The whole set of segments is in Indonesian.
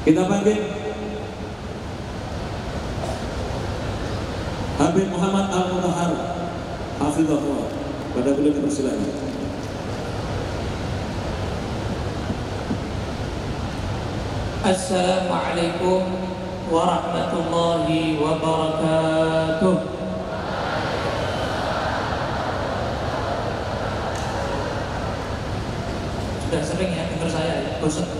Kita panggil Habib Muhammad Al-Mutahar Hafizahullah Pada beliau dipersilakan Assalamualaikum warahmatullahi wabarakatuh sudah sering ya dengar saya ya bosan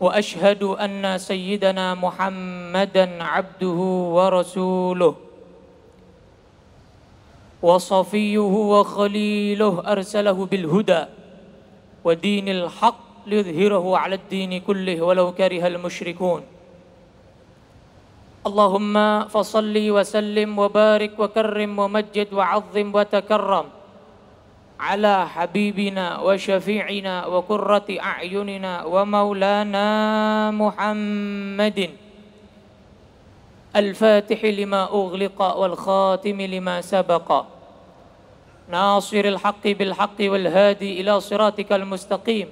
واشهد ان سيدنا محمدا عبده ورسوله وصفيه وخليله ارسله بالهدى ودين الحق ليظهره على الدين كله ولو كره المشركون اللهم فصل وسلم وبارك وكرم ومجد وعظم وتكرم على حبيبنا وشفيعنا وقرة أعيننا ومولانا محمد الفاتح لما أغلق والخاتم لما سبق ناصر الحق بالحق والهادي إلى صراطك المستقيم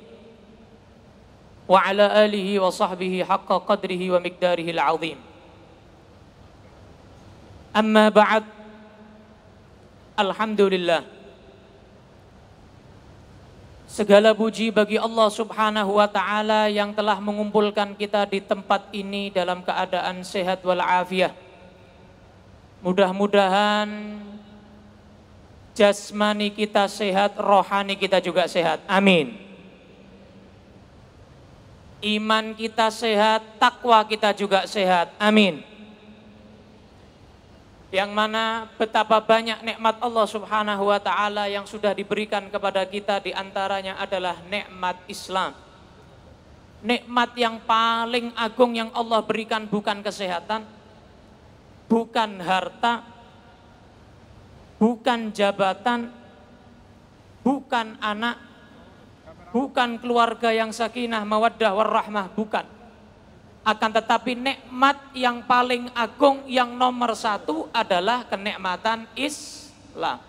وعلى آله وصحبه حق قدره ومقداره العظيم أما بعد الحمد لله Segala puji bagi Allah Subhanahu wa taala yang telah mengumpulkan kita di tempat ini dalam keadaan sehat walafiat. Mudah-mudahan jasmani kita sehat, rohani kita juga sehat. Amin. Iman kita sehat, takwa kita juga sehat. Amin yang mana betapa banyak nikmat Allah Subhanahu wa taala yang sudah diberikan kepada kita di antaranya adalah nikmat Islam. Nikmat yang paling agung yang Allah berikan bukan kesehatan, bukan harta, bukan jabatan, bukan anak, bukan keluarga yang sakinah, mawaddah, warahmah, bukan akan tetapi nikmat yang paling agung yang nomor satu adalah kenikmatan Islam.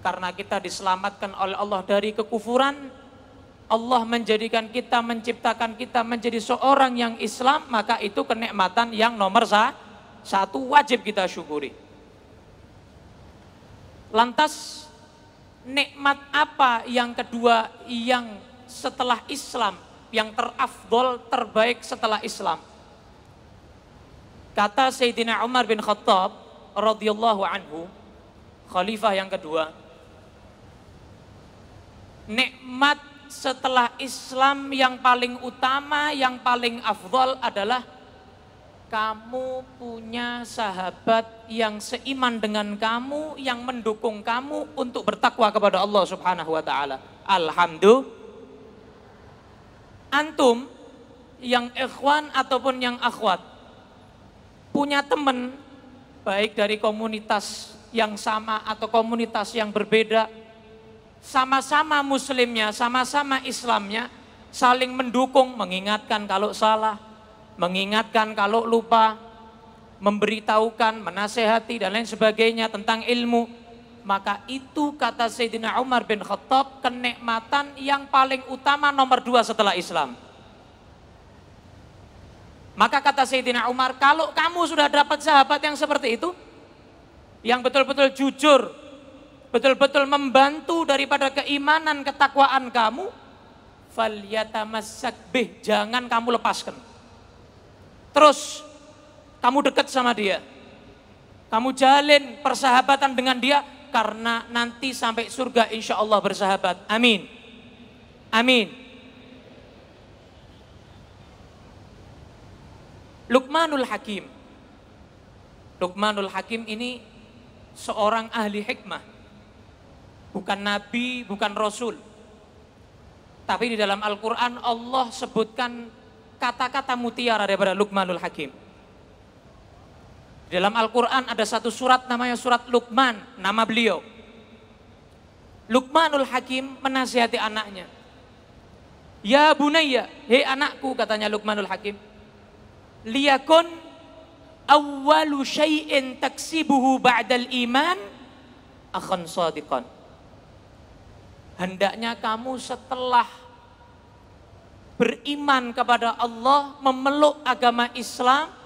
Karena kita diselamatkan oleh Allah dari kekufuran, Allah menjadikan kita, menciptakan kita menjadi seorang yang Islam, maka itu kenikmatan yang nomor satu wajib kita syukuri. Lantas nikmat apa yang kedua yang setelah Islam yang terafdol, terbaik setelah Islam. Kata Sayyidina Umar bin Khattab radhiyallahu anhu, khalifah yang kedua, nikmat setelah Islam yang paling utama, yang paling afdol adalah kamu punya sahabat yang seiman dengan kamu, yang mendukung kamu untuk bertakwa kepada Allah Subhanahu wa taala. Alhamdulillah antum yang ikhwan ataupun yang akhwat punya teman baik dari komunitas yang sama atau komunitas yang berbeda sama-sama muslimnya, sama-sama Islamnya saling mendukung, mengingatkan kalau salah, mengingatkan kalau lupa, memberitahukan, menasehati dan lain sebagainya tentang ilmu maka itu kata Sayyidina Umar bin Khattab kenikmatan yang paling utama nomor dua setelah Islam. Maka kata Sayyidina Umar, kalau kamu sudah dapat sahabat yang seperti itu, yang betul-betul jujur, betul-betul membantu daripada keimanan, ketakwaan kamu, falyatamassak bih, jangan kamu lepaskan. Terus kamu dekat sama dia. Kamu jalin persahabatan dengan dia karena nanti sampai surga insya Allah bersahabat. Amin. Amin. Lukmanul Hakim. Lukmanul Hakim ini seorang ahli hikmah. Bukan nabi, bukan rasul. Tapi di dalam Al-Quran Allah sebutkan kata-kata mutiara daripada Lukmanul Hakim. Dalam Al-Quran ada satu surat namanya surat Luqman, nama beliau. Luqmanul Hakim menasihati anaknya. Ya Bunaya, hei anakku katanya Luqmanul Hakim. Liyakun awwalu syai'in taksibuhu ba'dal iman akhan sadiqan. Hendaknya kamu setelah beriman kepada Allah, memeluk agama Islam,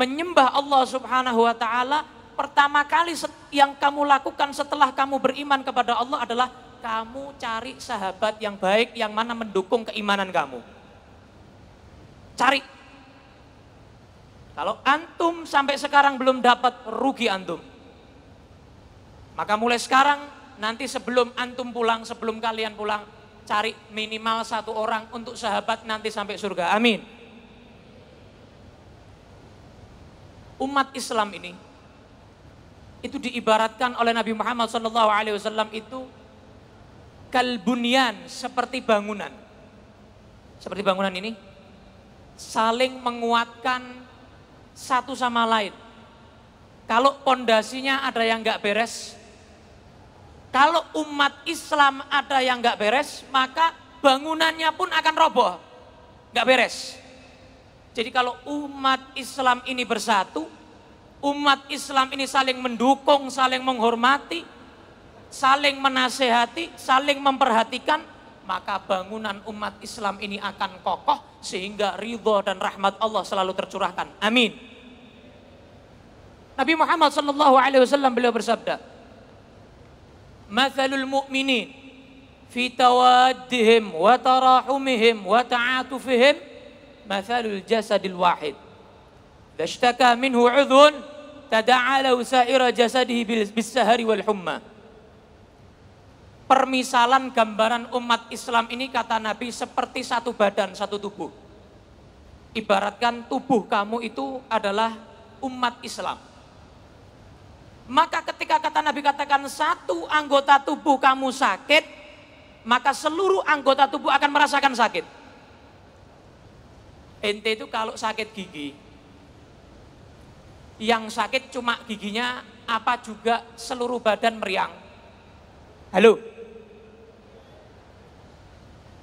menyembah Allah Subhanahu wa taala pertama kali yang kamu lakukan setelah kamu beriman kepada Allah adalah kamu cari sahabat yang baik yang mana mendukung keimanan kamu. Cari. Kalau antum sampai sekarang belum dapat rugi antum. Maka mulai sekarang nanti sebelum antum pulang, sebelum kalian pulang, cari minimal satu orang untuk sahabat nanti sampai surga. Amin. umat Islam ini itu diibaratkan oleh Nabi Muhammad SAW itu kalbunian seperti bangunan. Seperti bangunan ini saling menguatkan satu sama lain. Kalau pondasinya ada yang nggak beres, kalau umat Islam ada yang nggak beres, maka bangunannya pun akan roboh, nggak beres. Jadi kalau umat Islam ini bersatu, umat Islam ini saling mendukung, saling menghormati, saling menasehati, saling memperhatikan, maka bangunan umat Islam ini akan kokoh sehingga ridho dan rahmat Allah selalu tercurahkan. Amin. Nabi Muhammad Shallallahu Alaihi Wasallam beliau bersabda, "Mazalul mu'minin fi tawaddihim wa tarahumihim wa ta'atufihim mathalul jasadil wahid. Dashtaka minhu udhun tada'ala usaira jasadihi bis sahari wal humma. Permisalan gambaran umat Islam ini kata Nabi seperti satu badan, satu tubuh. Ibaratkan tubuh kamu itu adalah umat Islam. Maka ketika kata Nabi katakan satu anggota tubuh kamu sakit, maka seluruh anggota tubuh akan merasakan sakit. Ente itu kalau sakit gigi, yang sakit cuma giginya apa juga seluruh badan meriang. Halo?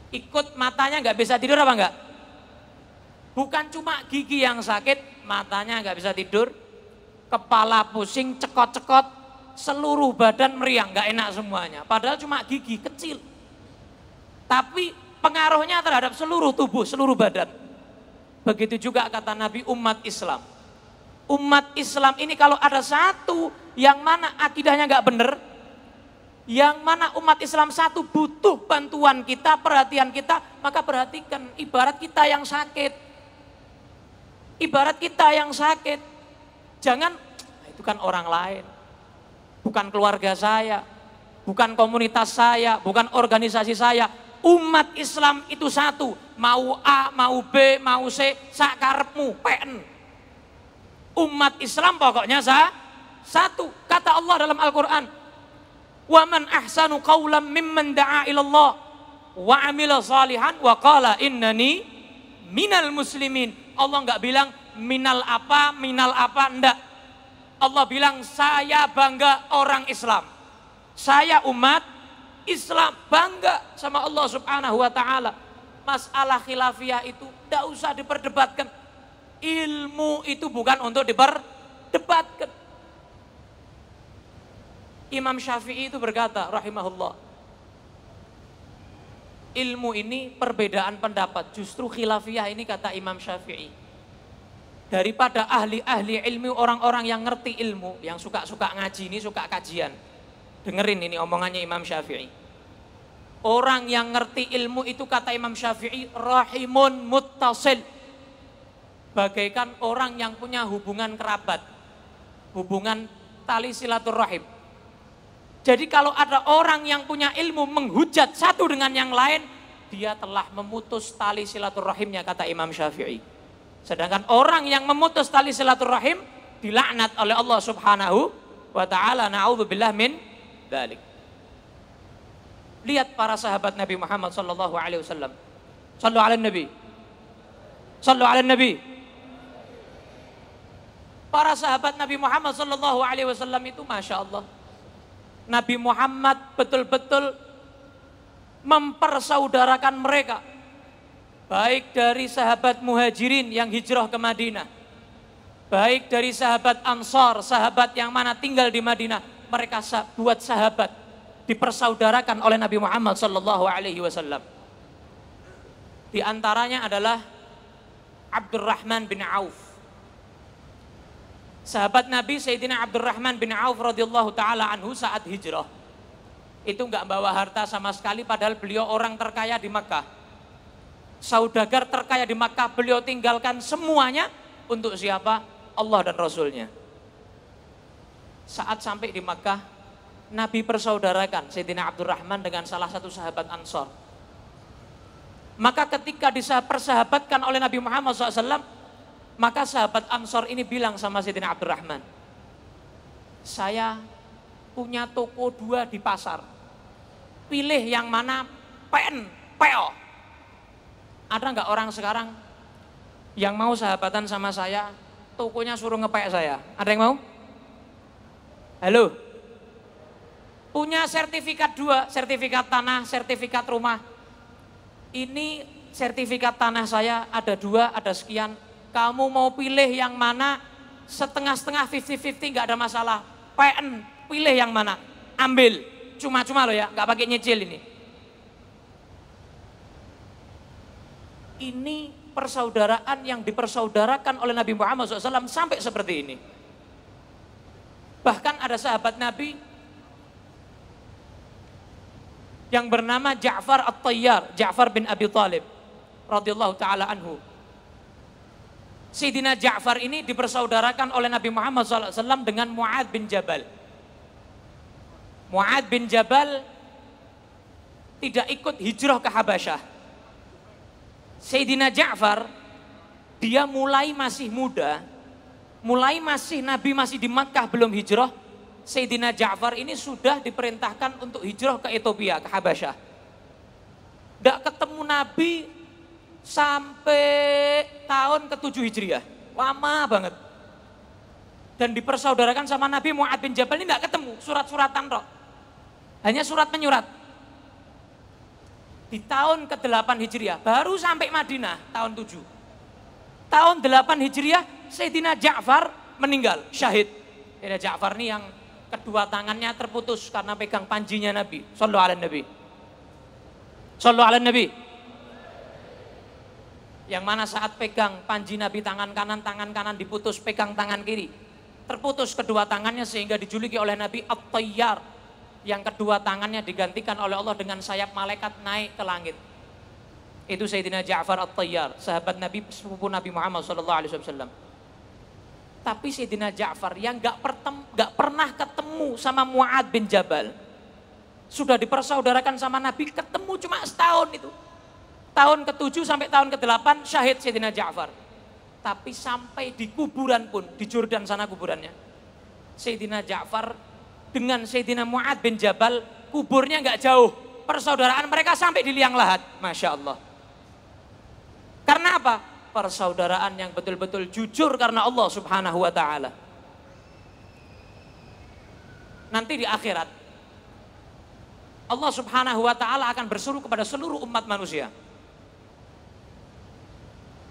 Ikut matanya nggak bisa tidur apa enggak? Bukan cuma gigi yang sakit, matanya nggak bisa tidur, kepala pusing, cekot-cekot, seluruh badan meriang, nggak enak semuanya. Padahal cuma gigi kecil. Tapi pengaruhnya terhadap seluruh tubuh, seluruh badan. Begitu juga kata Nabi umat Islam. Umat Islam ini kalau ada satu yang mana akidahnya nggak bener, yang mana umat Islam satu butuh bantuan kita, perhatian kita, maka perhatikan ibarat kita yang sakit. Ibarat kita yang sakit. Jangan, ah, itu kan orang lain. Bukan keluarga saya, bukan komunitas saya, bukan organisasi saya, umat Islam itu satu mau A mau B mau C sakarepmu PN umat Islam pokoknya sa satu kata Allah dalam Al-Qur'an wa man ahsanu qawlan mimman da'a ilallah wa amila salihan wa qala innani minal muslimin Allah nggak bilang minal apa minal apa enggak Allah bilang saya bangga orang Islam saya umat Islam bangga sama Allah Subhanahu wa taala. Masalah khilafiyah itu tidak usah diperdebatkan. Ilmu itu bukan untuk diperdebatkan. Imam Syafi'i itu berkata rahimahullah. Ilmu ini perbedaan pendapat. Justru khilafiyah ini kata Imam Syafi'i daripada ahli-ahli ilmu orang-orang yang ngerti ilmu yang suka-suka ngaji ini suka kajian Dengerin ini omongannya Imam Syafi'i. Orang yang ngerti ilmu itu kata Imam Syafi'i rahimun muttasil. Bagaikan orang yang punya hubungan kerabat. Hubungan tali silaturahim. Jadi kalau ada orang yang punya ilmu menghujat satu dengan yang lain, dia telah memutus tali silaturahimnya kata Imam Syafi'i. Sedangkan orang yang memutus tali silaturahim dilaknat oleh Allah Subhanahu wa taala. Nauzubillah min balik. Lihat para sahabat Nabi Muhammad sallallahu alaihi wasallam. Sallu ala nabi. Sallu ala nabi. Para sahabat Nabi Muhammad sallallahu alaihi wasallam itu Masya Allah. Nabi Muhammad betul-betul mempersaudarakan mereka. Baik dari sahabat muhajirin yang hijrah ke Madinah. Baik dari sahabat ansor, sahabat yang mana tinggal di Madinah mereka buat sahabat dipersaudarakan oleh Nabi Muhammad Shallallahu Alaihi Wasallam. Di antaranya adalah Abdurrahman bin Auf. Sahabat Nabi Sayyidina Abdurrahman bin Auf radhiyallahu taala anhu saat hijrah itu nggak bawa harta sama sekali padahal beliau orang terkaya di Makkah. Saudagar terkaya di Makkah beliau tinggalkan semuanya untuk siapa? Allah dan Rasulnya. nya saat sampai di Makkah, Nabi persaudarakan Sayyidina Abdurrahman dengan salah satu sahabat Ansor. Maka ketika disahabatkan oleh Nabi Muhammad SAW, maka sahabat Ansor ini bilang sama Sayyidina Abdurrahman, saya punya toko dua di pasar. Pilih yang mana pen, peo. Ada nggak orang sekarang yang mau sahabatan sama saya, tokonya suruh ngepek saya? Ada yang mau? Halo. Punya sertifikat dua, sertifikat tanah, sertifikat rumah. Ini sertifikat tanah saya ada dua, ada sekian. Kamu mau pilih yang mana? Setengah-setengah 50-50 nggak ada masalah. PN, pilih yang mana? Ambil. Cuma-cuma loh ya, nggak pakai nyicil ini. Ini persaudaraan yang dipersaudarakan oleh Nabi Muhammad SAW sampai seperti ini. Bahkan ada sahabat Nabi yang bernama Ja'far At-Tayyar, Ja'far bin Abi Thalib radhiyallahu taala anhu. Sayyidina Ja'far ini dipersaudarakan oleh Nabi Muhammad SAW dengan Mu'ad bin Jabal. Mu'ad bin Jabal tidak ikut hijrah ke Habasyah. Sayyidina Ja'far, dia mulai masih muda, mulai masih Nabi masih di Makkah belum hijrah, Sayyidina Ja'far ini sudah diperintahkan untuk hijrah ke Ethiopia, ke Habasyah. Tidak ketemu Nabi sampai tahun ke-7 Hijriah. Lama banget. Dan dipersaudarakan sama Nabi Mu'ad bin Jabal ini tidak ketemu, surat-suratan roh. Hanya surat menyurat. Di tahun ke-8 Hijriah, baru sampai Madinah tahun 7. Tahun 8 Hijriah Sayyidina Ja'far meninggal, syahid. Sayyidina Ja'far ini yang kedua tangannya terputus karena pegang panjinya Nabi. Sallu ala Nabi. Sallu ala Nabi. Yang mana saat pegang panji Nabi tangan kanan, tangan kanan diputus, pegang tangan kiri. Terputus kedua tangannya sehingga dijuluki oleh Nabi At-Tayyar. Yang kedua tangannya digantikan oleh Allah dengan sayap malaikat naik ke langit. Itu Sayyidina Ja'far At-Tayyar, sahabat Nabi, sepupu Nabi Muhammad SAW. Tapi Sayyidina Ja'far yang gak, pertem, gak pernah ketemu sama Mu'ad bin Jabal. Sudah dipersaudarakan sama Nabi, ketemu cuma setahun itu. Tahun ke-7 sampai tahun ke-8 syahid Sayyidina Ja'far. Tapi sampai di kuburan pun, di Jordan sana kuburannya. Sayyidina Ja'far dengan Sayyidina Mu'ad bin Jabal, kuburnya gak jauh. Persaudaraan mereka sampai di liang lahat. Masya Allah. Karena apa? persaudaraan yang betul-betul jujur karena Allah Subhanahu wa taala. Nanti di akhirat Allah Subhanahu wa taala akan bersuruh kepada seluruh umat manusia.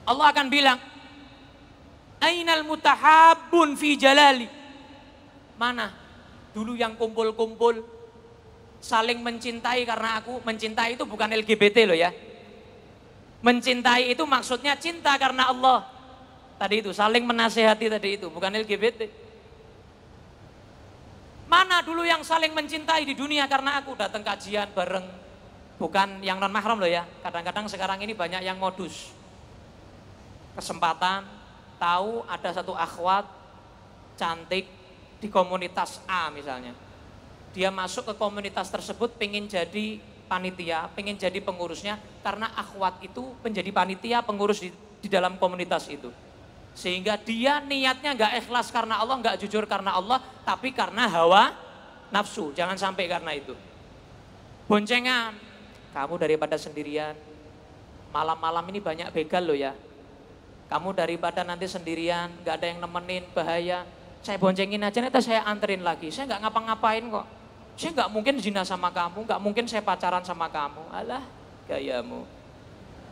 Allah akan bilang, "Ainal mutahabbun fi jalali?" Mana dulu yang kumpul-kumpul saling mencintai karena aku mencintai itu bukan LGBT loh ya Mencintai itu maksudnya cinta karena Allah. Tadi itu saling menasehati tadi itu, bukan LGBT. Mana dulu yang saling mencintai di dunia karena aku datang kajian bareng. Bukan yang non mahram loh ya. Kadang-kadang sekarang ini banyak yang modus. Kesempatan tahu ada satu akhwat cantik di komunitas A misalnya. Dia masuk ke komunitas tersebut pengen jadi panitia, pengen jadi pengurusnya karena akhwat itu menjadi panitia pengurus di, di dalam komunitas itu. Sehingga dia niatnya nggak ikhlas karena Allah, nggak jujur karena Allah, tapi karena hawa nafsu. Jangan sampai karena itu. Boncengan, kamu daripada sendirian, malam-malam ini banyak begal loh ya. Kamu daripada nanti sendirian, nggak ada yang nemenin, bahaya. Saya boncengin aja, nanti saya anterin lagi. Saya nggak ngapa-ngapain kok saya nggak mungkin zina sama kamu, nggak mungkin saya pacaran sama kamu. Alah, gayamu.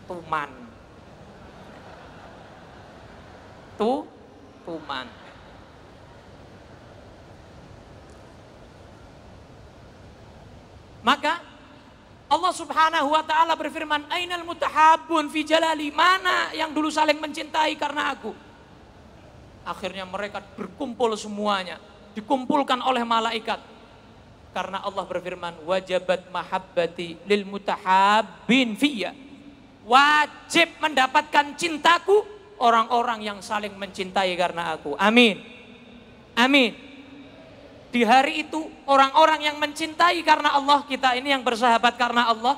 Tuman. Tu, tuman. Maka Allah Subhanahu wa taala berfirman, "Ainal Mutahabun fi jalali?" Mana yang dulu saling mencintai karena aku? Akhirnya mereka berkumpul semuanya, dikumpulkan oleh malaikat karena Allah berfirman, wajabat mahabbati lil mutahabbin fiyya. Wajib mendapatkan cintaku orang-orang yang saling mencintai karena aku. Amin. Amin. Di hari itu orang-orang yang mencintai karena Allah, kita ini yang bersahabat karena Allah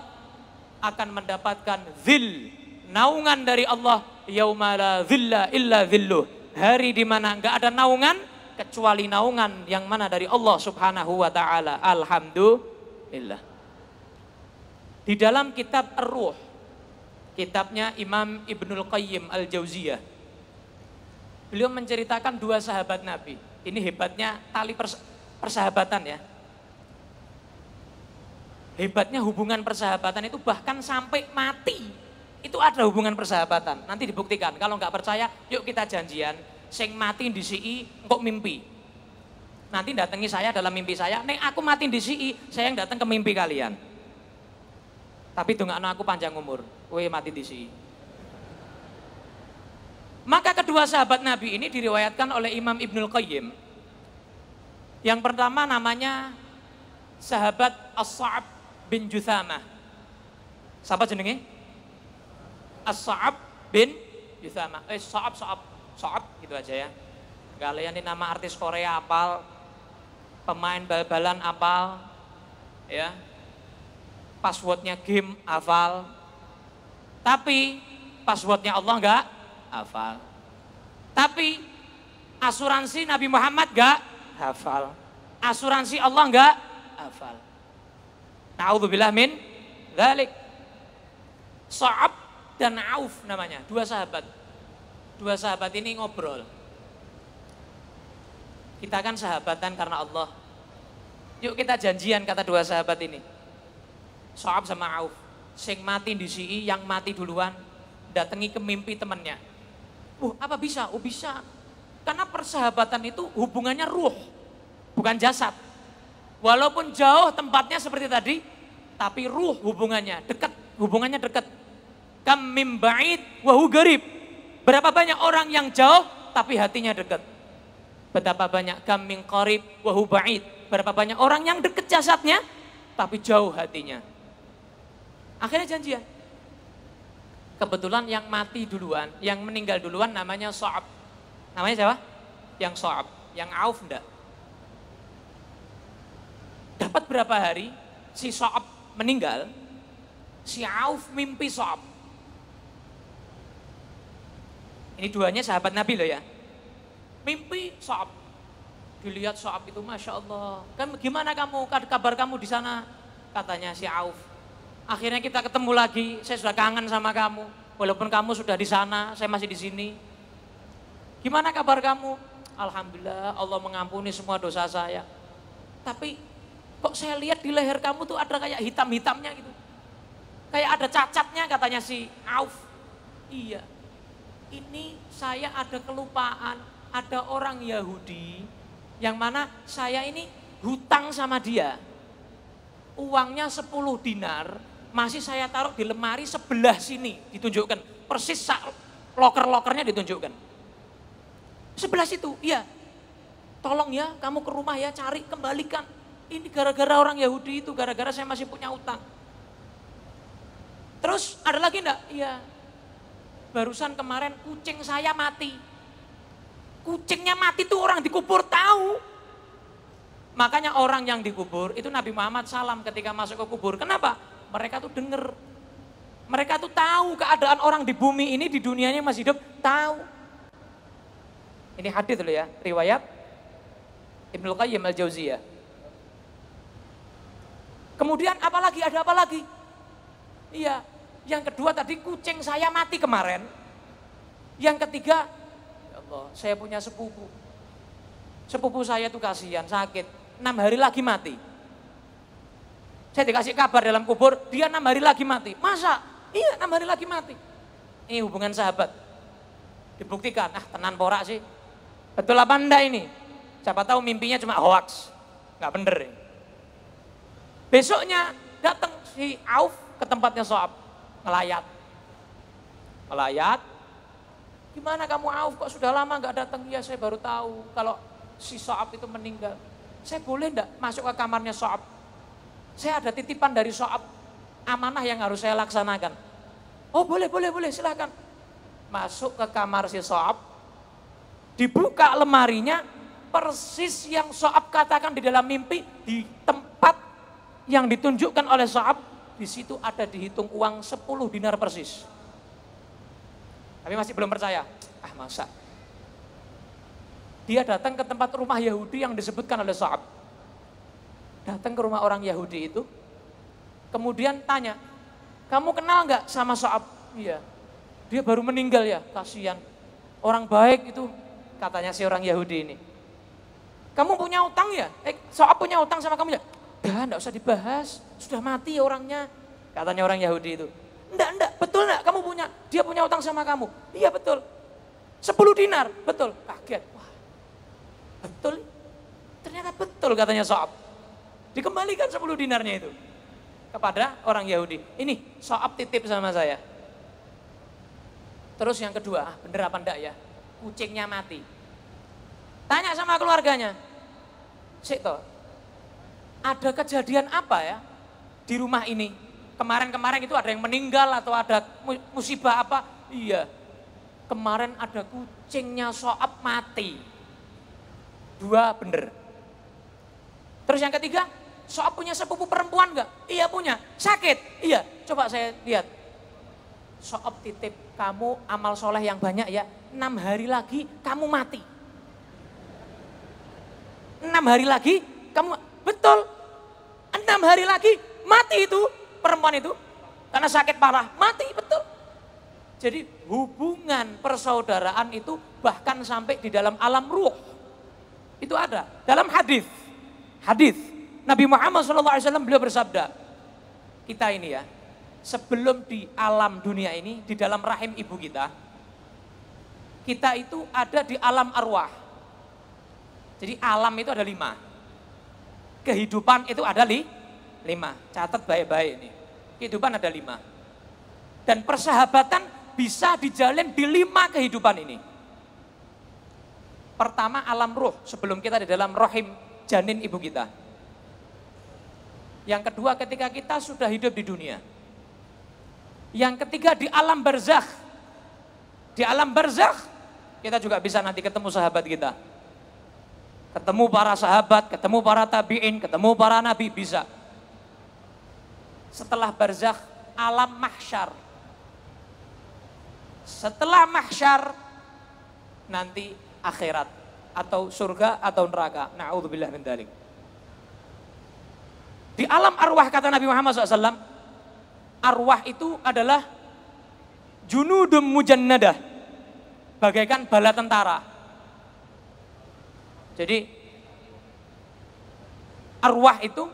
akan mendapatkan zil, naungan dari Allah yauma la zilla illa zilluh. Hari di mana enggak ada naungan, kecuali naungan yang mana dari Allah Subhanahu wa taala. Alhamdulillah. Di dalam kitab Ar-Ruh, kitabnya Imam Ibnul Qayyim Al-Jauziyah. Beliau menceritakan dua sahabat Nabi. Ini hebatnya tali persahabatan ya. Hebatnya hubungan persahabatan itu bahkan sampai mati. Itu ada hubungan persahabatan. Nanti dibuktikan. Kalau nggak percaya, yuk kita janjian sing mati di disi kok mimpi. Nanti datangi saya dalam mimpi saya, nek aku mati di disi, saya yang datang ke mimpi kalian. Tapi dongakno aku panjang umur, kowe mati di disi. Maka kedua sahabat Nabi ini diriwayatkan oleh Imam Ibnul Qayyim. Yang pertama namanya sahabat As-Sa'ab bin Juthamah. Sahabat jenenge? As-Sa'ab bin Juthamah. Eh, Sa'ab, Sa'ab. Soat gitu aja ya. Kalian ini nama artis Korea apal, pemain bal-balan apal, ya. Passwordnya game hafal. Tapi passwordnya Allah enggak hafal. Tapi asuransi Nabi Muhammad enggak hafal. Asuransi Allah enggak hafal. Na'udzubillah min dzalik. Sa'ab dan Auf namanya, dua sahabat dua sahabat ini ngobrol. Kita kan sahabatan karena Allah. Yuk kita janjian kata dua sahabat ini. Soab sama Auf. Sing mati di sini, yang mati duluan. Datangi ke mimpi temannya. Uh, apa bisa? Oh bisa. Karena persahabatan itu hubungannya ruh. Bukan jasad. Walaupun jauh tempatnya seperti tadi. Tapi ruh hubungannya. Dekat. Hubungannya dekat. Kam mim ba'id wahu garib Berapa banyak orang yang jauh tapi hatinya dekat. Betapa banyak kambing korib wahubait. Berapa banyak orang yang dekat jasadnya tapi jauh hatinya. Akhirnya janjian. Ya. Kebetulan yang mati duluan, yang meninggal duluan namanya Soab. Namanya siapa? Yang Soab. Yang Auf ndak? Dapat berapa hari si Soab meninggal, si Auf mimpi Soab ini duanya sahabat Nabi loh ya. Mimpi Sa'ab. Dilihat Sa'ab itu Masya Allah. Kan gimana kamu, kabar kamu di sana? Katanya si Auf. Akhirnya kita ketemu lagi, saya sudah kangen sama kamu. Walaupun kamu sudah di sana, saya masih di sini. Gimana kabar kamu? Alhamdulillah Allah mengampuni semua dosa saya. Tapi kok saya lihat di leher kamu tuh ada kayak hitam-hitamnya gitu. Kayak ada cacatnya katanya si Auf. Iya, ini saya ada kelupaan, ada orang Yahudi yang mana saya ini hutang sama dia. Uangnya 10 dinar, masih saya taruh di lemari sebelah sini, ditunjukkan. Persis sak loker-lokernya ditunjukkan. Sebelah situ, iya. Tolong ya, kamu ke rumah ya, cari, kembalikan. Ini gara-gara orang Yahudi itu, gara-gara saya masih punya utang. Terus ada lagi enggak? Iya, barusan kemarin kucing saya mati. Kucingnya mati tuh orang dikubur tahu. Makanya orang yang dikubur itu Nabi Muhammad salam ketika masuk ke kubur. Kenapa? Mereka tuh dengar. Mereka tuh tahu keadaan orang di bumi ini di dunianya masih hidup, tahu. Ini hadis loh ya, riwayat Ibnu Qayyim al-Jauziyah. Kemudian apalagi ada apa lagi? Iya, yang kedua tadi kucing saya mati kemarin. Yang ketiga, ya Allah, saya punya sepupu. Sepupu saya itu kasihan, sakit. Enam hari lagi mati. Saya dikasih kabar dalam kubur, dia enam hari lagi mati. Masa? Iya, enam hari lagi mati. Ini hubungan sahabat. Dibuktikan, ah tenan porak sih. Betul apa anda ini? Siapa tahu mimpinya cuma hoax. Gak bener ini. Besoknya datang si Auf ke tempatnya Soab melayat. Melayat. Gimana kamu Auf kok sudah lama nggak datang? Ya saya baru tahu kalau si Soab itu meninggal. Saya boleh enggak masuk ke kamarnya Soab? Saya ada titipan dari Soab amanah yang harus saya laksanakan. Oh boleh, boleh, boleh silahkan. Masuk ke kamar si Soab, dibuka lemarinya, persis yang Soab katakan di dalam mimpi, di tempat yang ditunjukkan oleh Soab di situ ada dihitung uang 10 dinar persis. Tapi masih belum percaya. Ah masa. Dia datang ke tempat rumah Yahudi yang disebutkan oleh Sa'ab. Datang ke rumah orang Yahudi itu. Kemudian tanya, kamu kenal nggak sama Sa'ab? Iya. Dia baru meninggal ya, kasihan. Orang baik itu katanya si orang Yahudi ini. Kamu punya utang ya? Eh, Sa'ab punya utang sama kamu ya? Udah, enggak usah dibahas. Sudah mati orangnya. Katanya orang Yahudi itu. Enggak, enggak, betul enggak kamu punya? Dia punya utang sama kamu. Iya betul. sepuluh dinar, betul. Kaget. Wah, betul. Ternyata betul katanya Soab. Dikembalikan sepuluh dinarnya itu. Kepada orang Yahudi. Ini Soab titip sama saya. Terus yang kedua, ah, bener apa enggak ya? Kucingnya mati. Tanya sama keluarganya. Sik toh, ada kejadian apa ya di rumah ini? Kemarin-kemarin itu ada yang meninggal atau ada musibah apa? Iya, kemarin ada kucingnya soap mati. Dua bener. Terus yang ketiga, soap punya sepupu perempuan enggak? Iya punya. Sakit? Iya. Coba saya lihat. Soap titip kamu amal soleh yang banyak ya. Enam hari lagi kamu mati. Enam hari lagi kamu Betul. Enam hari lagi mati itu perempuan itu. Karena sakit parah, mati betul. Jadi hubungan persaudaraan itu bahkan sampai di dalam alam ruh. Itu ada dalam hadis. Hadis Nabi Muhammad SAW beliau bersabda, kita ini ya, sebelum di alam dunia ini, di dalam rahim ibu kita, kita itu ada di alam arwah. Jadi alam itu ada lima kehidupan itu ada li, lima. Catat baik-baik ini. Kehidupan ada lima. Dan persahabatan bisa dijalin di lima kehidupan ini. Pertama alam ruh, sebelum kita di dalam rohim janin ibu kita. Yang kedua ketika kita sudah hidup di dunia. Yang ketiga di alam barzakh. Di alam barzakh kita juga bisa nanti ketemu sahabat kita ketemu para sahabat, ketemu para tabi'in, ketemu para nabi, bisa. Setelah barzakh, alam mahsyar. Setelah mahsyar, nanti akhirat. Atau surga atau neraka. Na'udzubillah min dalik. Di alam arwah kata Nabi Muhammad SAW, arwah itu adalah junudum mujannadah. Bagaikan bala tentara jadi arwah itu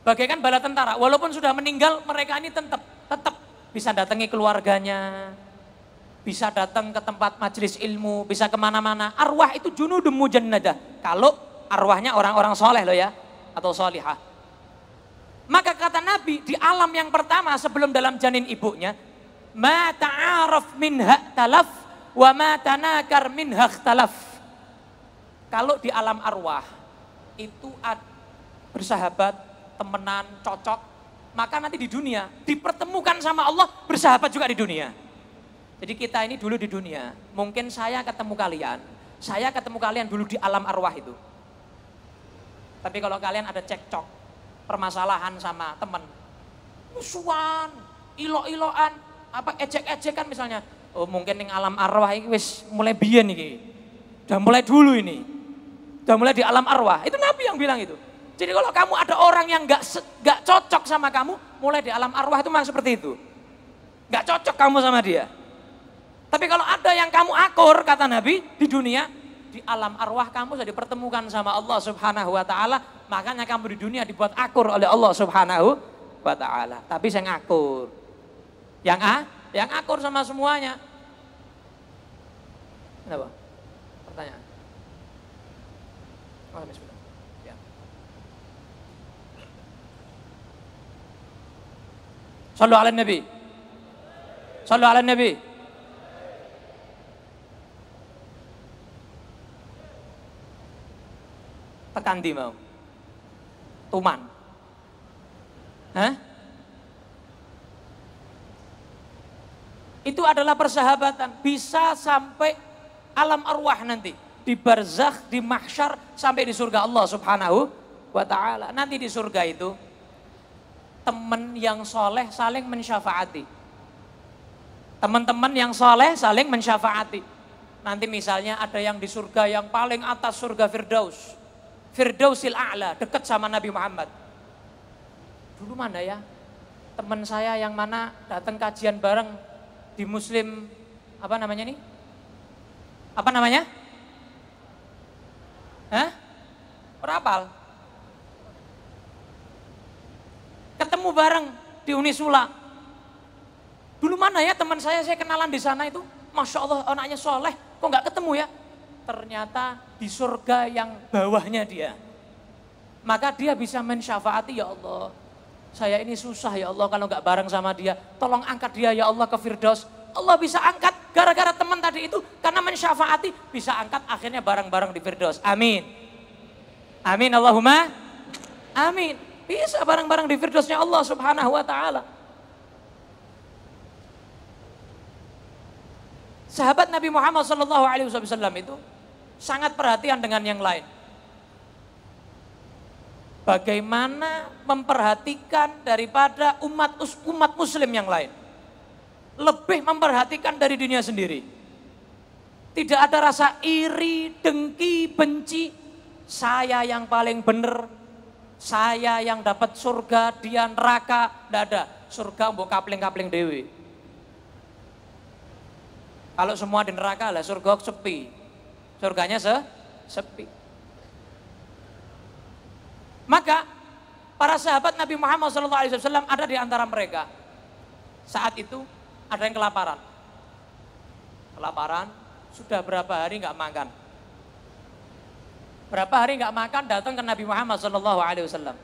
bagaikan bala tentara. Walaupun sudah meninggal, mereka ini tetap tetap bisa datangi keluarganya, bisa datang ke tempat majelis ilmu, bisa kemana-mana. Arwah itu junudum mujannadah. Kalau arwahnya orang-orang soleh loh ya, atau solihah. Maka kata Nabi, di alam yang pertama sebelum dalam janin ibunya, ma ta'araf minha talaf, wa ma tanakar minha talaf kalau di alam arwah itu bersahabat, temenan, cocok, maka nanti di dunia dipertemukan sama Allah bersahabat juga di dunia. Jadi kita ini dulu di dunia, mungkin saya ketemu kalian, saya ketemu kalian dulu di alam arwah itu. Tapi kalau kalian ada cekcok, permasalahan sama teman, musuhan, ilo-iloan, apa ejek-ejekan misalnya, oh mungkin yang alam arwah ini wis mulai biyen nih, Udah mulai dulu ini. Sudah mulai di alam arwah. Itu Nabi yang bilang itu. Jadi kalau kamu ada orang yang gak, gak cocok sama kamu, mulai di alam arwah itu memang seperti itu. Gak cocok kamu sama dia. Tapi kalau ada yang kamu akur, kata Nabi, di dunia, di alam arwah kamu sudah dipertemukan sama Allah subhanahu wa ta'ala, makanya kamu di dunia dibuat akur oleh Allah subhanahu wa ta'ala. Tapi saya ngakur. Yang A, yang akur sama semuanya. Kenapa? Pertanyaan. Oh, bismillah. Ya. Sallu ala nabi. Sallu ala nabi. Tekan di mau. Tuman. Hah? Itu adalah persahabatan. Bisa sampai alam arwah nanti di barzakh, di mahsyar sampai di surga Allah Subhanahu wa taala. Nanti di surga itu teman yang soleh saling mensyafaati. Teman-teman yang soleh saling mensyafaati. Nanti misalnya ada yang di surga yang paling atas surga Firdaus. Firdausil A'la, dekat sama Nabi Muhammad. Dulu mana ya? Teman saya yang mana datang kajian bareng di Muslim, apa namanya nih? Apa namanya? Hah? perapal Ketemu bareng di Unisula. Dulu mana ya teman saya, saya kenalan di sana itu. Masya Allah anaknya soleh, kok nggak ketemu ya? Ternyata di surga yang bawahnya dia. Maka dia bisa mensyafaati ya Allah. Saya ini susah ya Allah kalau nggak bareng sama dia. Tolong angkat dia ya Allah ke Firdaus Allah bisa angkat gara-gara teman tadi itu karena mensyafaati bisa angkat akhirnya barang-barang di Firdaus. Amin. Amin Allahumma. Amin. Bisa barang-barang di Firdausnya Allah Subhanahu wa taala. Sahabat Nabi Muhammad Shallallahu alaihi wasallam itu sangat perhatian dengan yang lain. Bagaimana memperhatikan daripada umat umat muslim yang lain lebih memperhatikan dari dunia sendiri. Tidak ada rasa iri, dengki, benci. Saya yang paling benar, saya yang dapat surga, dia neraka, tidak ada. Surga mbok kapling-kapling dewi. Kalau semua di neraka lah surga sepi. Surganya se sepi. Maka para sahabat Nabi Muhammad SAW ada di antara mereka. Saat itu ada yang kelaparan. Kelaparan, sudah berapa hari nggak makan. Berapa hari nggak makan datang ke Nabi Muhammad saw.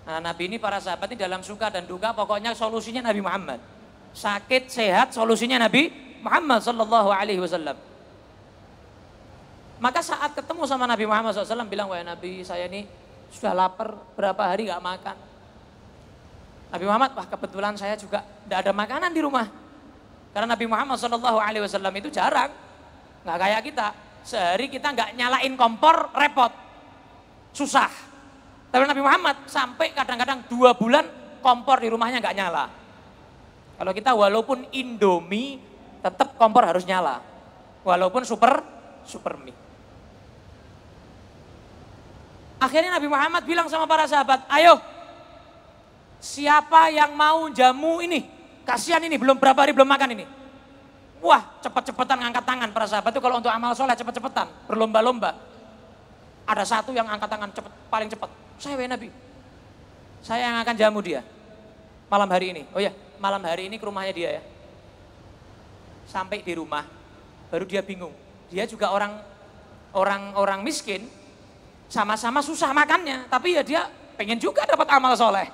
Nah, Nabi ini para sahabat ini dalam suka dan duka pokoknya solusinya Nabi Muhammad. Sakit sehat solusinya Nabi Muhammad saw. Maka saat ketemu sama Nabi Muhammad SAW bilang, wahai Nabi saya ini sudah lapar berapa hari nggak makan. Nabi Muhammad, wah kebetulan saya juga tidak ada makanan di rumah. Karena Nabi Muhammad SAW itu jarang. Nggak kayak kita. Sehari kita nggak nyalain kompor, repot. Susah. Tapi Nabi Muhammad sampai kadang-kadang dua bulan kompor di rumahnya nggak nyala. Kalau kita walaupun Indomie, tetap kompor harus nyala. Walaupun super, super mie. Akhirnya Nabi Muhammad bilang sama para sahabat, ayo siapa yang mau jamu ini? Kasihan ini, belum berapa hari belum makan ini. Wah, cepet-cepetan ngangkat tangan para sahabat itu kalau untuk amal soleh cepet-cepetan, berlomba-lomba. Ada satu yang angkat tangan cepet, paling cepet Saya wahai Nabi, saya yang akan jamu dia malam hari ini. Oh ya, malam hari ini ke rumahnya dia ya. Sampai di rumah, baru dia bingung. Dia juga orang orang orang miskin, sama-sama susah makannya, tapi ya dia pengen juga dapat amal soleh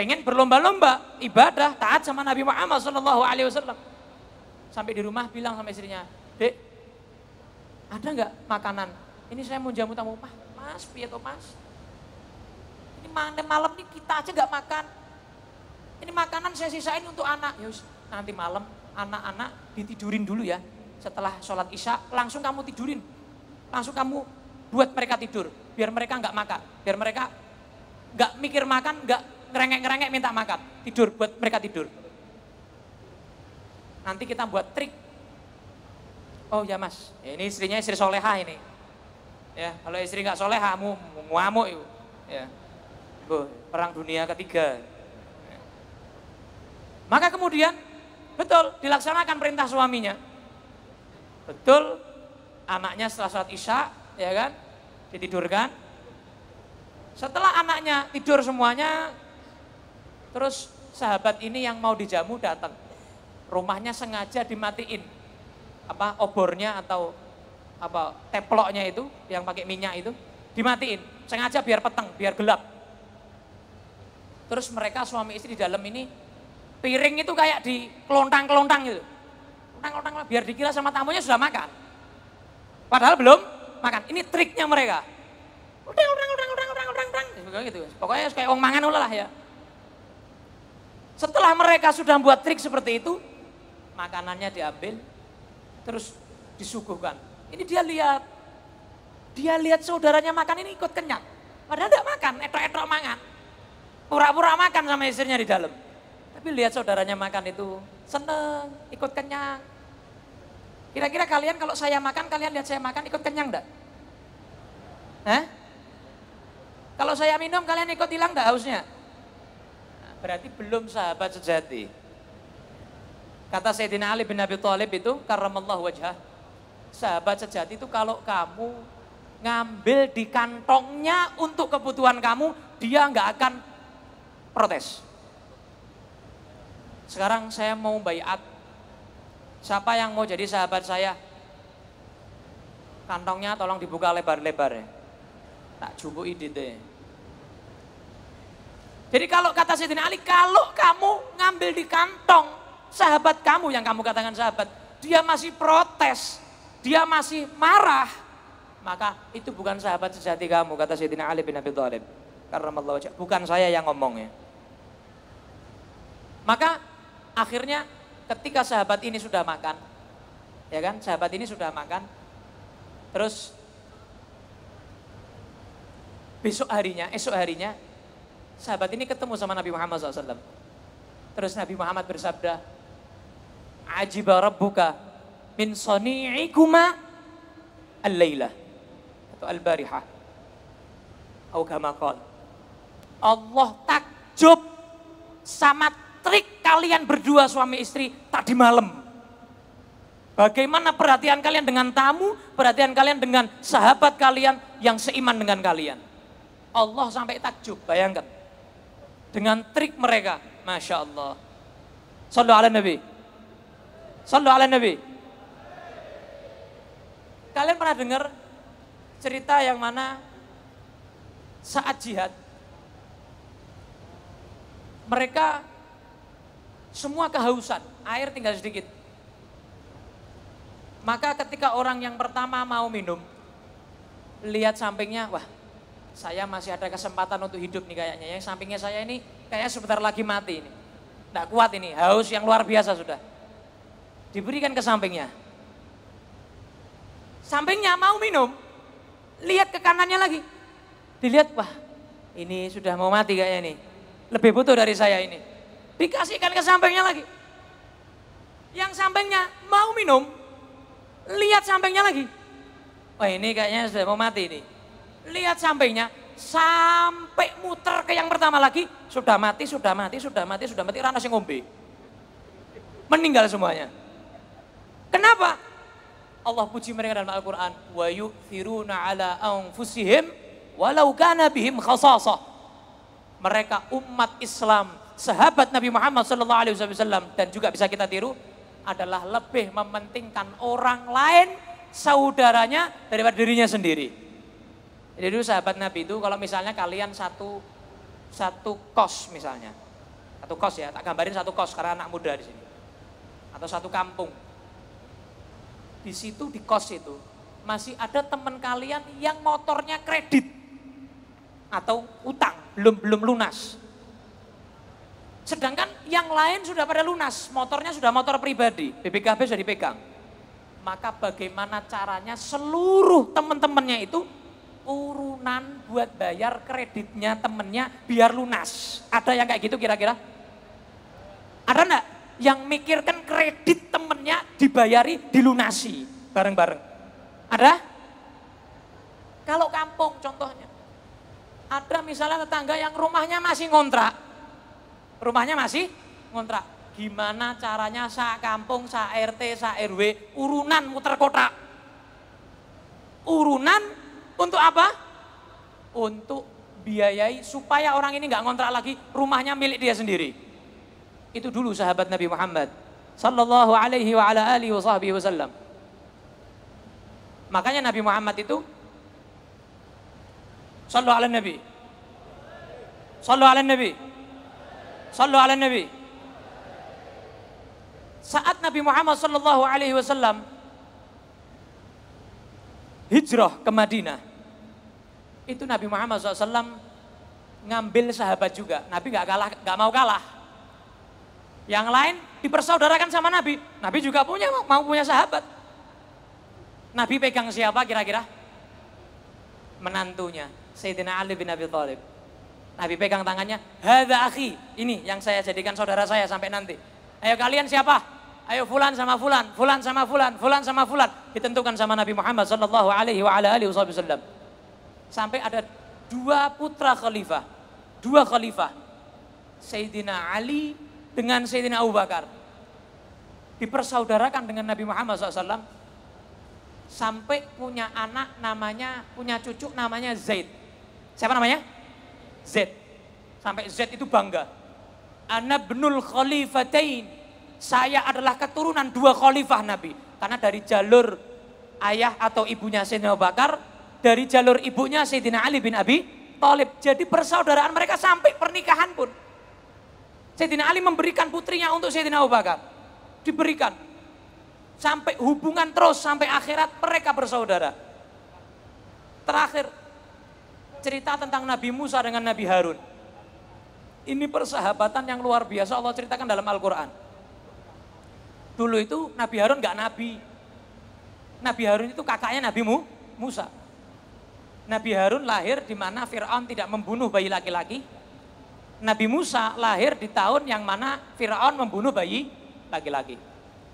pengen berlomba-lomba ibadah taat sama Nabi Muhammad Shallallahu Alaihi Wasallam sampai di rumah bilang sama istrinya dek ada nggak makanan ini saya mau jamu tamu mas mas piye mas ini malam malam ini kita aja nggak makan ini makanan saya sisain untuk anak Yus ya nanti malam anak-anak ditidurin dulu ya setelah sholat isya langsung kamu tidurin langsung kamu buat mereka tidur biar mereka nggak makan biar mereka nggak mikir makan nggak ngerengek-ngerengek minta makan, tidur, buat mereka tidur. Nanti kita buat trik. Oh ya mas, ya, ini istrinya istri soleha ini. Ya, kalau istri nggak soleha, mu ngamuk itu. Ya. Bo, perang dunia ketiga. Ya. Maka kemudian betul dilaksanakan perintah suaminya. Betul anaknya setelah sholat isya, ya kan, ditidurkan. Setelah anaknya tidur semuanya, Terus sahabat ini yang mau dijamu datang. Rumahnya sengaja dimatiin. Apa obornya atau apa teploknya itu yang pakai minyak itu dimatiin. Sengaja biar peteng, biar gelap. Terus mereka suami istri di dalam ini piring itu kayak di kelontang-kelontang gitu. Kelontang-kelontang biar dikira sama tamunya sudah makan. Padahal belum makan. Ini triknya mereka. Udah, udah, udah, udah, udah, udah, udah, udah. udah, Pokoknya kayak udah, mangan ulah lah ya setelah mereka sudah membuat trik seperti itu, makanannya diambil, terus disuguhkan. Ini dia lihat, dia lihat saudaranya makan ini ikut kenyang. Padahal tidak makan, etok-etok mangan Pura-pura makan sama istrinya di dalam. Tapi lihat saudaranya makan itu seneng, ikut kenyang. Kira-kira kalian kalau saya makan, kalian lihat saya makan ikut kenyang enggak? Hah? Kalau saya minum, kalian ikut hilang enggak hausnya? berarti belum sahabat sejati. Kata Sayyidina Ali bin Abi Thalib itu karamallahu wajah. Sahabat sejati itu kalau kamu ngambil di kantongnya untuk kebutuhan kamu, dia nggak akan protes. Sekarang saya mau bayat. Siapa yang mau jadi sahabat saya? Kantongnya tolong dibuka lebar-lebar ya. Tak ide deh. Jadi kalau kata Sayyidina Ali, kalau kamu ngambil di kantong sahabat kamu yang kamu katakan sahabat, dia masih protes, dia masih marah, maka itu bukan sahabat sejati kamu, kata Sayyidina Ali bin Abi Thalib. Karena bukan saya yang ngomongnya. Maka akhirnya ketika sahabat ini sudah makan, ya kan, sahabat ini sudah makan, terus besok harinya, esok harinya Sahabat ini ketemu sama Nabi Muhammad SAW. Terus Nabi Muhammad bersabda, Ajiba Rabbuka min soni'ikuma al-laylah. Atau al-barihah. Atau gamakon. Allah takjub sama trik kalian berdua suami istri tadi malam. Bagaimana perhatian kalian dengan tamu, perhatian kalian dengan sahabat kalian yang seiman dengan kalian. Allah sampai takjub, bayangkan dengan trik mereka. Masya Allah. Sallu ala Nabi. Sallu ala Nabi. Kalian pernah dengar cerita yang mana saat jihad mereka semua kehausan, air tinggal sedikit. Maka ketika orang yang pertama mau minum, lihat sampingnya, wah saya masih ada kesempatan untuk hidup nih kayaknya. Yang sampingnya saya ini kayaknya sebentar lagi mati ini. Tidak kuat ini, haus yang luar biasa sudah. Diberikan ke sampingnya. Sampingnya mau minum, lihat ke kanannya lagi. Dilihat, wah ini sudah mau mati kayaknya nih. Lebih butuh dari saya ini. Dikasihkan ke sampingnya lagi. Yang sampingnya mau minum, lihat sampingnya lagi. Wah ini kayaknya sudah mau mati ini Lihat sampainya sampai muter ke yang pertama lagi, sudah mati, sudah mati, sudah mati, sudah mati, rana sing ngombe. Meninggal semuanya. Kenapa? Allah puji mereka dalam Al-Qur'an, wa yu'thiruna ala anfusihim walau kana bihim khasasa Mereka umat Islam, sahabat Nabi Muhammad sallallahu alaihi wasallam dan juga bisa kita tiru adalah lebih mementingkan orang lain saudaranya daripada dirinya sendiri. Jadi dulu sahabat Nabi itu kalau misalnya kalian satu satu kos misalnya, satu kos ya, tak gambarin satu kos karena anak muda di sini, atau satu kampung. Di situ di kos itu masih ada teman kalian yang motornya kredit atau utang belum belum lunas. Sedangkan yang lain sudah pada lunas, motornya sudah motor pribadi, BPKB sudah dipegang. Maka bagaimana caranya seluruh teman-temannya itu urunan buat bayar kreditnya temennya biar lunas. Ada yang kayak gitu kira-kira? Ada enggak yang mikirkan kredit temennya dibayari dilunasi bareng-bareng? Ada? Kalau kampung contohnya. Ada misalnya tetangga yang rumahnya masih ngontrak. Rumahnya masih ngontrak. Gimana caranya sa kampung, sa RT, sa RW urunan muter kotak. Urunan untuk apa? Untuk biayai supaya orang ini nggak ngontrak lagi rumahnya milik dia sendiri. Itu dulu sahabat Nabi Muhammad sallallahu alaihi wa ala alihi wasallam. Makanya Nabi Muhammad itu Sallu ala Nabi. Sallu ala Nabi. Sallu ala Nabi. Saat Nabi Muhammad sallallahu alaihi wasallam hijrah ke Madinah itu Nabi Muhammad SAW ngambil sahabat juga. Nabi nggak kalah, nggak mau kalah. Yang lain dipersaudarakan sama Nabi. Nabi juga punya mau punya sahabat. Nabi pegang siapa kira-kira? Menantunya, Sayyidina Ali bin Abi Thalib. Nabi pegang tangannya, "Hadza akhi." Ini yang saya jadikan saudara saya sampai nanti. Ayo kalian siapa? Ayo fulan sama fulan, fulan sama fulan, fulan sama fulan ditentukan sama Nabi Muhammad sallallahu alaihi wa ala alihi wasallam sampai ada dua putra khalifah, dua khalifah. Sayyidina Ali dengan Sayyidina Abu Bakar. Dipersaudarakan dengan Nabi Muhammad SAW. Sampai punya anak namanya, punya cucu namanya Zaid. Siapa namanya? Zaid. Sampai Zaid itu bangga. Ana benul khalifatain. Saya adalah keturunan dua khalifah Nabi. Karena dari jalur ayah atau ibunya Sayyidina Abu Bakar, dari jalur ibunya Sayyidina Ali bin Abi Thalib. Jadi persaudaraan mereka sampai pernikahan pun. Sayyidina Ali memberikan putrinya untuk Sayyidina Abu Bakar. Diberikan. Sampai hubungan terus, sampai akhirat mereka bersaudara. Terakhir, cerita tentang Nabi Musa dengan Nabi Harun. Ini persahabatan yang luar biasa Allah ceritakan dalam Al-Quran. Dulu itu Nabi Harun nggak Nabi. Nabi Harun itu kakaknya Nabi Musa. Nabi Harun lahir di mana Fir'aun tidak membunuh bayi laki-laki. Nabi Musa lahir di tahun yang mana Fir'aun membunuh bayi laki-laki.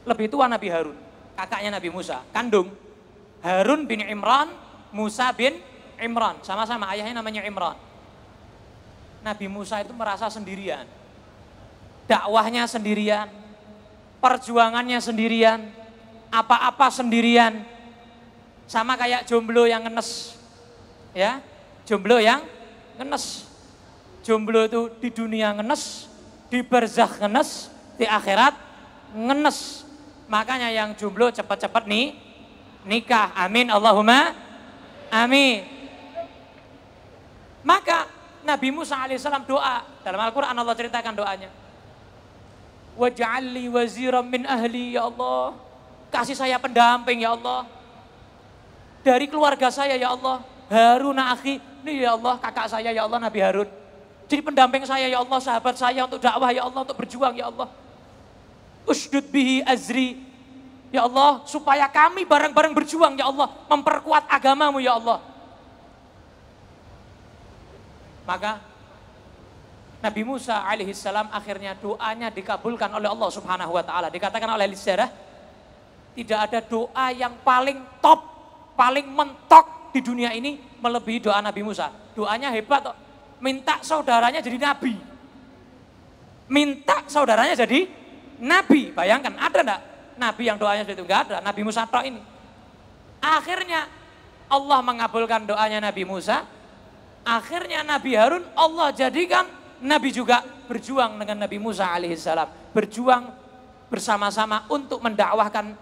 Lebih tua Nabi Harun, kakaknya Nabi Musa, kandung. Harun bin Imran, Musa bin Imran. Sama-sama ayahnya namanya Imran. Nabi Musa itu merasa sendirian. Dakwahnya sendirian, perjuangannya sendirian, apa-apa sendirian. Sama kayak jomblo yang ngenes, ya jomblo yang ngenes jomblo itu di dunia ngenes di berzah ngenes di akhirat ngenes makanya yang jomblo cepat-cepat nih nikah amin Allahumma amin maka Nabi Musa alaihissalam doa dalam Al-Quran Allah ceritakan doanya waj'alli waziram min ahli ya Allah kasih saya pendamping ya Allah dari keluarga saya ya Allah Harun akhi, ini ya Allah kakak saya ya Allah Nabi Harun. Jadi pendamping saya ya Allah, sahabat saya untuk dakwah ya Allah, untuk berjuang ya Allah. Usdud bihi azri. Ya Allah, supaya kami bareng-bareng berjuang ya Allah, memperkuat agamamu ya Allah. Maka Nabi Musa alaihissalam akhirnya doanya dikabulkan oleh Allah subhanahu wa ta'ala. Dikatakan oleh sejarah, tidak ada doa yang paling top, paling mentok di dunia ini melebihi doa Nabi Musa. Doanya hebat toh. Minta saudaranya jadi nabi. Minta saudaranya jadi nabi. Bayangkan, ada enggak nabi yang doanya seperti itu? Enggak ada. Nabi Musa toh ini. Akhirnya Allah mengabulkan doanya Nabi Musa. Akhirnya Nabi Harun Allah jadikan Nabi juga berjuang dengan Nabi Musa alaihissalam. Berjuang bersama-sama untuk mendakwahkan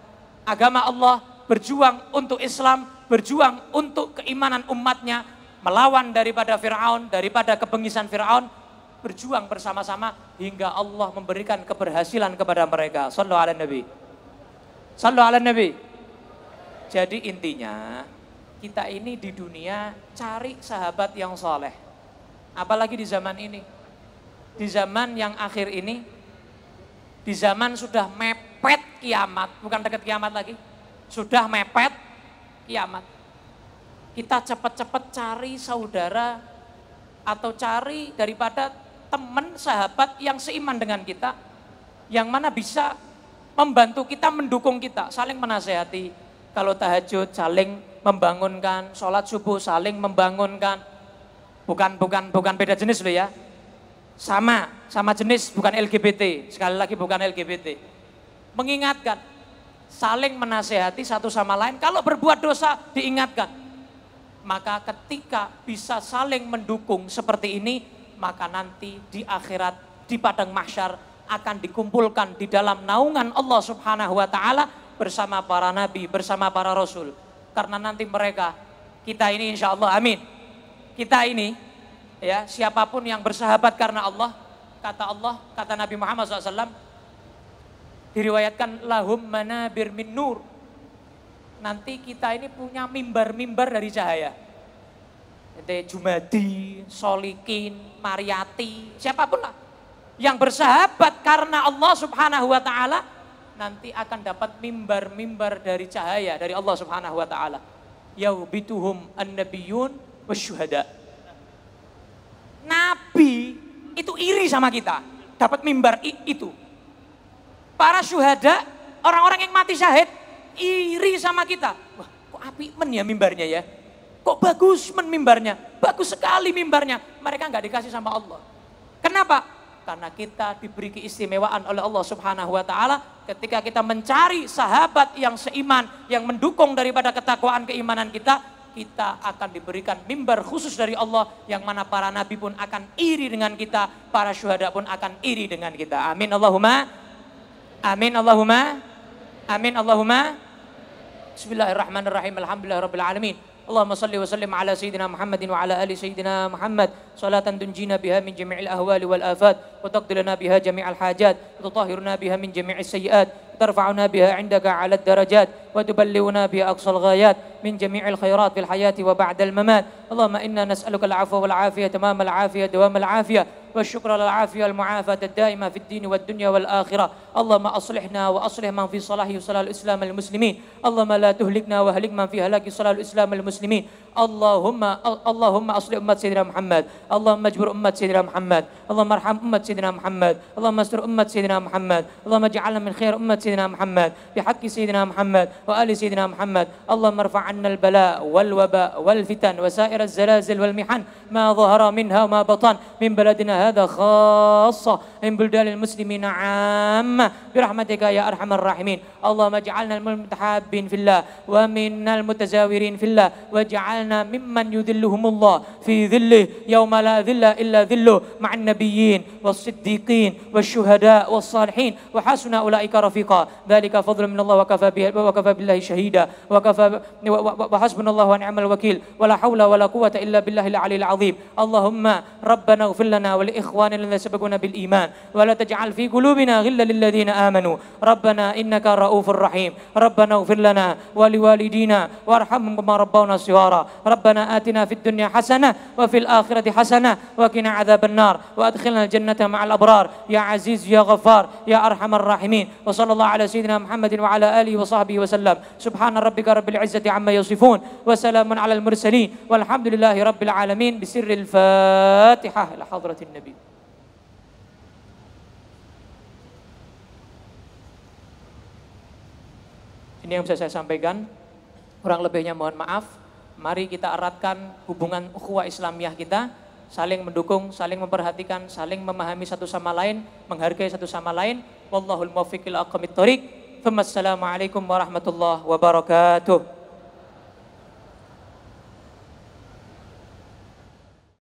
agama Allah. Berjuang untuk Islam berjuang untuk keimanan umatnya, melawan daripada Fir'aun, daripada kebengisan Fir'aun, berjuang bersama-sama hingga Allah memberikan keberhasilan kepada mereka. Sallallahu alaihi nabi. Sallallahu alaihi nabi. Jadi intinya kita ini di dunia cari sahabat yang soleh. Apalagi di zaman ini. Di zaman yang akhir ini, di zaman sudah mepet kiamat, bukan dekat kiamat lagi, sudah mepet kiamat. Kita cepat-cepat cari saudara atau cari daripada teman sahabat yang seiman dengan kita, yang mana bisa membantu kita, mendukung kita, saling menasehati. Kalau tahajud saling membangunkan, sholat subuh saling membangunkan. Bukan bukan bukan beda jenis loh ya. Sama, sama jenis bukan LGBT. Sekali lagi bukan LGBT. Mengingatkan, saling menasehati satu sama lain. Kalau berbuat dosa diingatkan. Maka ketika bisa saling mendukung seperti ini, maka nanti di akhirat di padang mahsyar akan dikumpulkan di dalam naungan Allah Subhanahu wa taala bersama para nabi, bersama para rasul. Karena nanti mereka kita ini insya Allah amin. Kita ini ya siapapun yang bersahabat karena Allah, kata Allah, kata Nabi Muhammad SAW, Diriwayatkan lahum mana bir min nur. Nanti kita ini punya mimbar-mimbar dari cahaya. Jadi Jumadi, Solikin, Mariati, siapapun lah. Yang bersahabat karena Allah subhanahu wa ta'ala nanti akan dapat mimbar-mimbar dari cahaya dari Allah subhanahu wa ta'ala. Yaubituhum an-nabiyun wasyuhada. Nabi itu iri sama kita. Dapat mimbar itu. Para syuhada, orang-orang yang mati syahid, iri sama kita. Wah, kok api men ya mimbarnya ya? Kok bagus men mimbarnya? Bagus sekali mimbarnya. Mereka nggak dikasih sama Allah. Kenapa? Karena kita diberi keistimewaan oleh Allah Subhanahu wa taala ketika kita mencari sahabat yang seiman yang mendukung daripada ketakwaan keimanan kita, kita akan diberikan mimbar khusus dari Allah yang mana para nabi pun akan iri dengan kita, para syuhada pun akan iri dengan kita. Amin Allahumma آمين اللهم آمين اللهم بسم الله الرحمن الرحيم الحمد لله رب العالمين اللهم صل وسلم على سيدنا محمد وعلى آل سيدنا محمد صلاة تنجينا بها من جميع الأهوال والآفات وتقضي لنا بها جميع الحاجات وتطهرنا بها من جميع السيئات ترفعنا بها عندك على الدرجات وتبلغنا بها أقصى الغايات من جميع الخيرات في الحياة وبعد الممات اللهم إنا نسألك العفو والعافية تمام العافية دوام العافية والشكر العافية والمعافاة الدائمة في الدين والدنيا والآخرة اللهم أصلحنا وأصلح من في صلاحه صلاة الإسلام المسلمين اللهم لا تهلكنا وهلك من في هلاك صلاح الإسلام المسلمين اللهم اللهم اصلح امه سيدنا محمد اللهم اجبر امه سيدنا محمد اللهم ارحم امه سيدنا محمد اللهم استر امه سيدنا محمد اللهم اجعلنا من خير امه سيدنا محمد بحق سيدنا محمد وال سيدنا محمد اللهم ارفع عنا البلاء والوباء والفتن وسائر الزلازل والمحن ما ظهر منها وما بطن من بلدنا هذا خاصه من بلدان المسلمين عامه برحمتك يا ارحم الراحمين اللهم اجعلنا من المتحابين في الله ومن المتزاورين في الله واجعلنا واجعلنا ممن يذلهم الله في ذله يوم لا ذل إلا ذله مع النبيين والصديقين والشهداء والصالحين وحسن أولئك رفيقا ذلك فضل من الله وكفى, وكفى بالله شهيدا وكفى وحسبنا الله ونعم الوكيل ولا حول ولا قوة إلا بالله العلي العظيم اللهم ربنا اغفر لنا ولإخواننا الذين سبقونا بالإيمان ولا تجعل في قلوبنا غلا للذين آمنوا ربنا إنك رؤوف رحيم ربنا اغفر لنا ولوالدينا وارحمهم كما ربونا صغارا ربنا آتنا في الدنيا حسنة وفي الآخرة حسنة وقنا عذاب النار وأدخلنا الجنة مع الأبرار يا عزيز يا غفار يا أرحم الراحمين وصلى الله على سيدنا محمد وعلى آله وصحبه وسلم سبحان ربك رب العزة عما يصفون وسلام على المرسلين والحمد لله رب العالمين بسر الفاتحة لحضرة النبي Ini yang bisa saya sampaikan. Kurang lebihnya mohon maaf. Mari kita eratkan hubungan ukhuwah Islamiyah kita, saling mendukung, saling memperhatikan, saling memahami satu sama lain, menghargai satu sama lain. Wallahul muwaffiqil aqwamit thoriq. Assalamualaikum warahmatullahi wabarakatuh.